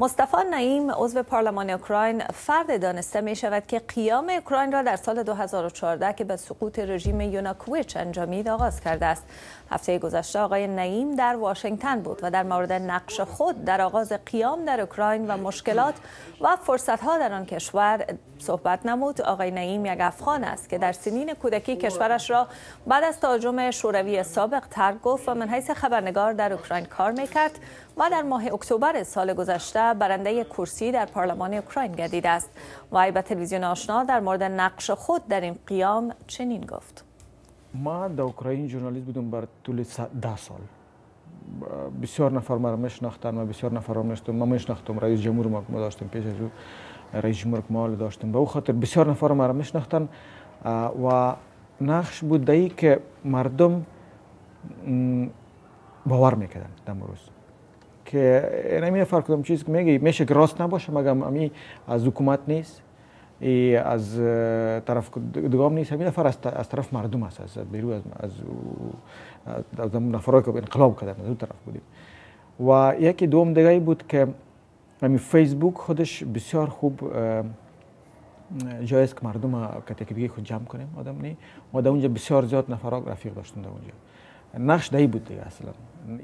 مصطفی نعیم عضو پارلمان اوکراین فرد دانسته می شود که قیام اوکراین را در سال 2014 که به سقوط رژیم یوناکویچ انجامید آغاز کرده است هفته گذشته آقای نعیم در واشنگتن بود و در مورد نقش خود در آغاز قیام در اوکراین و مشکلات و فرصتها در آن کشور صحبت نمود آقای نعیم یک افغان است که در سنین کودکی کشورش را بعد از تهاجم شوروی سابق ترک گفت و من حیث خبرنگار در اوکراین کار میکرد و در ماه اکتبر سال گذشته برنده کرسی در پارلمان اوکراین گردیده است وی به تلویزیون آشنا در مورد نقش خود در این قیام چنین گفت ما در اوکراین ژورنالیست بودم بر طول ده سال بسیار نفر مرا میشناختن و بسیار نفر را میشناختم ما میشناختم رئیس جمهور ما ما داشتیم پیش از رئیس جمهور ما داشتیم به او خاطر بسیار نفر مرا میشناختن و نقش بود دایی که مردم باور میکردن در مروز که نمی فرق کدام چیز که میگی میشه که راست نباشه مگم امی از حکومت نیست ای از طرف دوام نیست همین از طرف مردم است از بیرو از از, از که انقلاب کردن از اون طرف بودیم و یکی دوم دیگه بود که همین فیسبوک خودش بسیار خوب جایست که مردم کتکبیگی خود جمع کنیم آدم نی و اونجا بسیار زیاد نفرات رفیق داشتند اونجا نقش بود دیگه اصلا